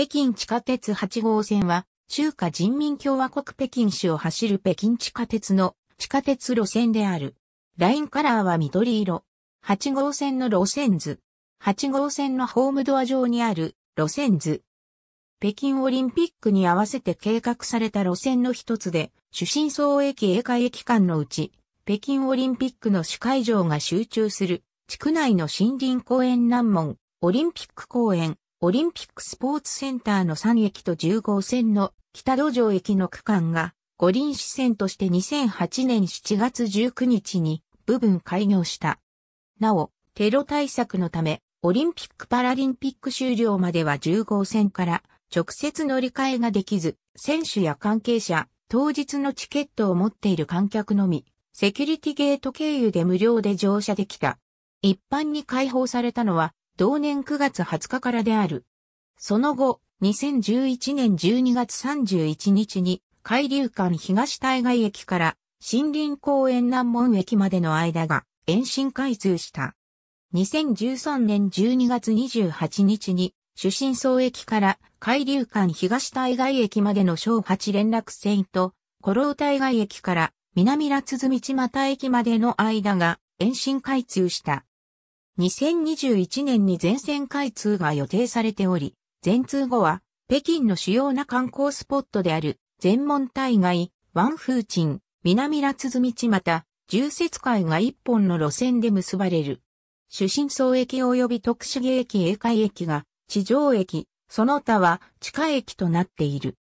北京地下鉄8号線は、中華人民共和国北京市を走る北京地下鉄の地下鉄路線である。ラインカラーは緑色。8号線の路線図。8号線のホームドア上にある路線図。北京オリンピックに合わせて計画された路線の一つで、主新総駅栄海駅間のうち、北京オリンピックの主会場が集中する、地区内の森林公園南門、オリンピック公園、オリンピックスポーツセンターの3駅と10号線の北土城駅の区間が五輪支線として2008年7月19日に部分開業した。なお、テロ対策のため、オリンピック・パラリンピック終了までは10号線から直接乗り換えができず、選手や関係者、当日のチケットを持っている観客のみ、セキュリティゲート経由で無料で乗車できた。一般に開放されたのは同年9月20日からである。その後、2011年12月31日に、海流間東対外駅から森林公園南門駅までの間が延伸開通した。2013年12月28日に、主新総駅から海流間東対外駅までの小8連絡線と、古老対外駅から南ら津道又駅までの間が延伸開通した。2021年に全線開通が予定されており、全通後は、北京の主要な観光スポットである、全門大街、ワンフーチン、南ラツズ道また、重節海が一本の路線で結ばれる。主新層駅及び殊芸駅英海駅が、地上駅、その他は地下駅となっている。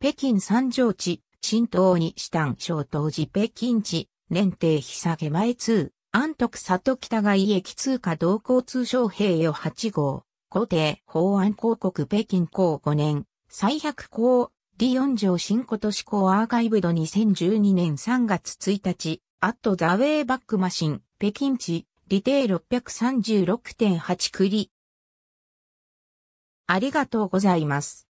北京三条地、新東西ん小東寺北京地、連帝日下前通。安徳里北外駅通過同交通商平与8号、皇帝法案広告北京校5年、最百校、李四条新古都市校アーカイブド2012年3月1日、アットザウェイバックマシン、北京地、理定636.8クリ。ありがとうございます。